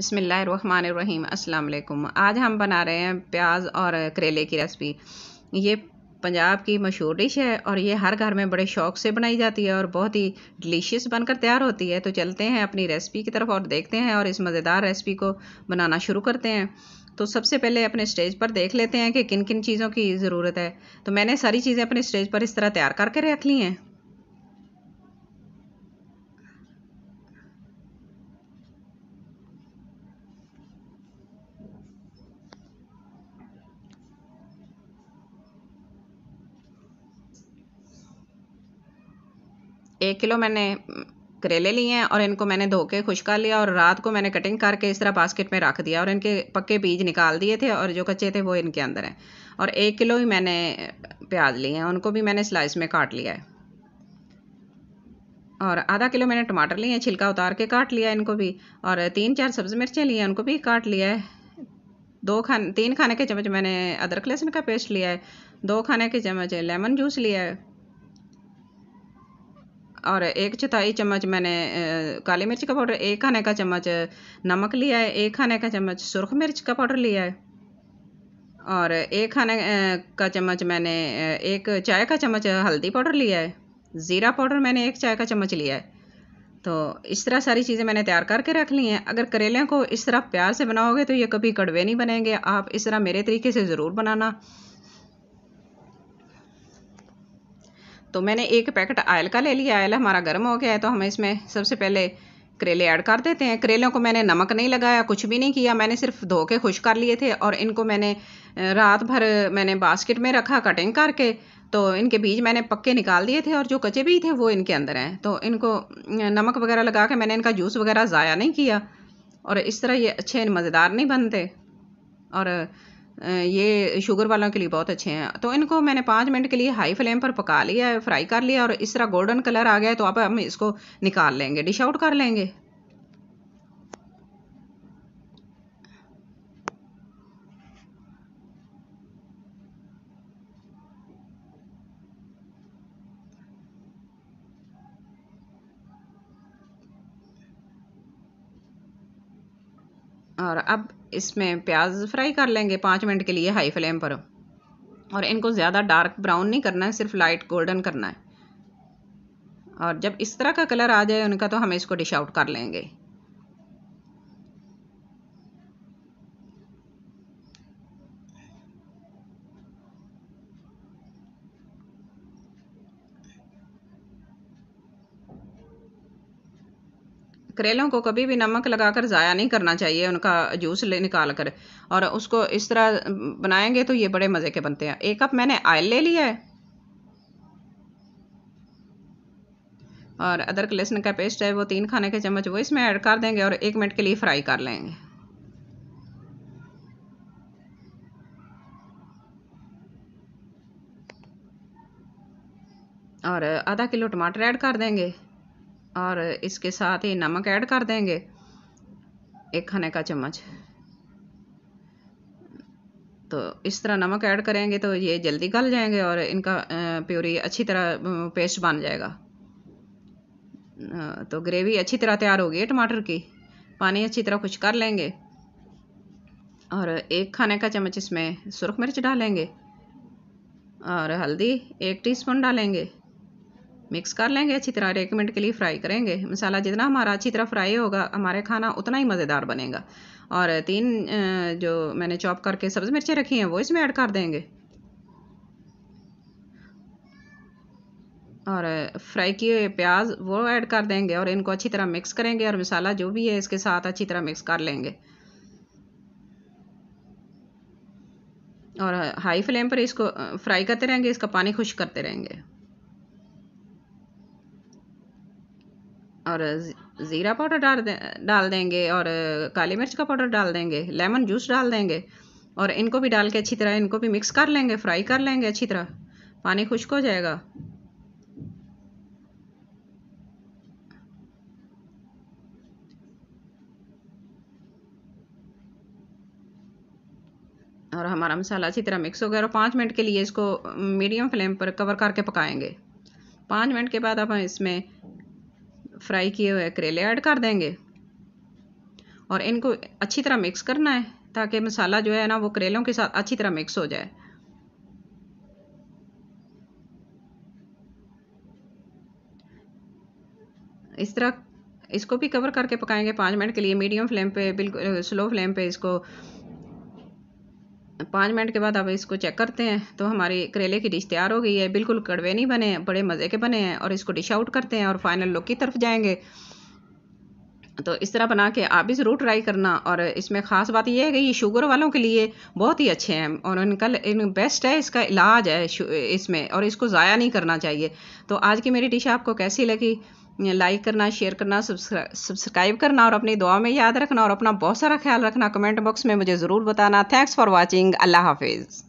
अस्सलाम वालेकुम आज हम बना रहे हैं प्याज और करेले की रेसिपी ये पंजाब की मशहूर डिश है और ये हर घर में बड़े शौक से बनाई जाती है और बहुत ही डिलीशियस बनकर तैयार होती है तो चलते हैं अपनी रेसिपी की तरफ और देखते हैं और इस मज़ेदार रेसिपी को बनाना शुरू करते हैं तो सबसे पहले अपने स्टेज पर देख लेते हैं कि किन किन चीज़ों की ज़रूरत है तो मैंने सारी चीज़ें अपने स्टेज पर इस तरह तैयार करके रख ली हैं एक किलो मैंने करेले लिए हैं और इनको मैंने धो के खुशका लिया और रात को मैंने कटिंग करके इस तरह बास्केट में रख दिया और इनके पक्के बीज निकाल दिए थे और जो कच्चे थे वो इनके अंदर हैं और एक किलो ही मैंने प्याज लिए हैं उनको भी मैंने स्लाइस में काट लिया है और आधा किलो मैंने टमाटर लिए हैं छिलका उतार के काट लिया इनको भी और तीन चार सब्ज़ मिर्चें लिए हैं उनको भी काट लिया है दो खान तीन खाने के चम्मच मैंने अदरक लहसुन का पेस्ट लिया है दो खाने के चम्मच लेमन जूस लिया है और एक चौथाई चम्मच मैंने काली मिर्च का पाउडर एक खाने का चम्मच नमक लिया है एक खाने का चम्मच सुरख मिर्च का पाउडर लिया है और एक खाने का चम्मच मैंने एक चाय का चम्मच हल्दी पाउडर लिया है ज़ीरा पाउडर मैंने एक चाय का चम्मच लिया है तो इस तरह सारी चीज़ें मैंने तैयार करके रख ली हैं अगर करेले को इस तरह प्यार से बनाओगे तो ये कभी कड़वे नहीं बनेंगे आप इस तरह मेरे तरीके से ज़रूर बनाना तो मैंने एक पैकेट आयल का ले लिया आयल हमारा गर्म हो गया है तो हम इसमें सबसे पहले करेले ऐड कर देते हैं करेलों को मैंने नमक नहीं लगाया कुछ भी नहीं किया मैंने सिर्फ धो के खुश कर लिए थे और इनको मैंने रात भर मैंने बास्केट में रखा कटिंग करके तो इनके बीज मैंने पक्के निकाल दिए थे और जो कचे भी थे वो इनके अंदर हैं तो इनको नमक वगैरह लगा के मैंने इनका जूस वगैरह ज़ाया नहीं किया और इस तरह ये अच्छे मज़ेदार नहीं बनते और ये शुगर वालों के लिए बहुत अच्छे हैं तो इनको मैंने पाँच मिनट के लिए हाई फ्लेम पर पका लिया है फ्राई कर लिया और इस तरह गोल्डन कलर आ गया है तो अब हम इसको निकाल लेंगे डिश आउट कर लेंगे और अब इसमें प्याज फ्राई कर लेंगे पाँच मिनट के लिए हाई फ्लेम पर और इनको ज़्यादा डार्क ब्राउन नहीं करना है सिर्फ लाइट गोल्डन करना है और जब इस तरह का कलर आ जाए उनका तो हम इसको डिश आउट कर लेंगे करेलों को कभी भी नमक लगाकर ज़ाया नहीं करना चाहिए उनका जूस ले निकाल कर और उसको इस तरह बनाएंगे तो ये बड़े मज़े के बनते हैं एक कप मैंने आयल ले लिया है और अदरक लहसुन का पेस्ट है वो तीन खाने के चम्मच वो इसमें ऐड कर देंगे और एक मिनट के लिए फ्राई कर लेंगे और आधा किलो टमाटर ऐड कर देंगे और इसके साथ ही नमक ऐड कर देंगे एक खाने का चम्मच तो इस तरह नमक ऐड करेंगे तो ये जल्दी गल जाएंगे और इनका प्यूरी अच्छी तरह पेस्ट बन जाएगा तो ग्रेवी अच्छी तरह तैयार होगी टमाटर की पानी अच्छी तरह खुश कर लेंगे और एक खाने का चम्मच इसमें सुरख मिर्च डालेंगे और हल्दी एक टीस्पून डालेंगे मिक्स कर लेंगे अच्छी तरह एक मिनट के लिए फ्राई करेंगे मसाला जितना हमारा अच्छी तरह फ्राई होगा हमारे खाना उतना ही मज़ेदार बनेगा और तीन जो मैंने चॉप करके सब्ज़ मिर्चें रखी हैं वो इसमें ऐड कर देंगे और फ्राई किए हुए प्याज वो ऐड कर देंगे और इनको अच्छी तरह मिक्स करेंगे और मसाला जो भी है इसके साथ अच्छी तरह मिक्स कर लेंगे और हाई फ्लेम पर इसको फ्राई करते रहेंगे इसका पानी खुश करते रहेंगे और ज़ीरा पाउडर डाल दे डाल देंगे और काली मिर्च का पाउडर डाल देंगे लेमन जूस डाल देंगे और इनको भी डाल के अच्छी तरह इनको भी मिक्स कर लेंगे फ्राई कर लेंगे अच्छी तरह पानी खुश्क हो जाएगा और हमारा मसाला अच्छी तरह मिक्स हो गया और पाँच मिनट के लिए इसको मीडियम फ्लेम पर कवर करके पकाएंगे पाँच मिनट के बाद अब हम इसमें फ्राई किए हुए करेले ऐड कर देंगे और इनको अच्छी तरह मिक्स करना है ताकि मसाला जो है ना वो करेलों के साथ अच्छी तरह मिक्स हो जाए इस तरह इसको भी कवर करके पकाएंगे पाँच मिनट के लिए मीडियम फ्लेम पे बिल्कुल स्लो फ्लेम पे इसको पाँच मिनट के बाद अब इसको चेक करते हैं तो हमारी करेले की डिश तैयार हो गई है बिल्कुल कड़वे नहीं बने बड़े मज़े के बने हैं और इसको डिश आउट करते हैं और फाइनल लुक की तरफ जाएंगे तो इस तरह बना के आप भी ज़रूर ट्राई करना और इसमें ख़ास बात यह है कि ये शुगर वालों के लिए बहुत ही अच्छे हैं और इनका इन बेस्ट है इसका इलाज है इसमें और इसको ज़ाया नहीं करना चाहिए तो आज की मेरी डिश आपको कैसी लगी लाइक करना शेयर करना सब्सक्राइब करना और अपनी दुआ में याद रखना और अपना बहुत सारा ख्याल रखना कमेंट बॉक्स में मुझे ज़रूर बताना थैंक्स फॉर वॉचिंग अल्लाह हाफिज़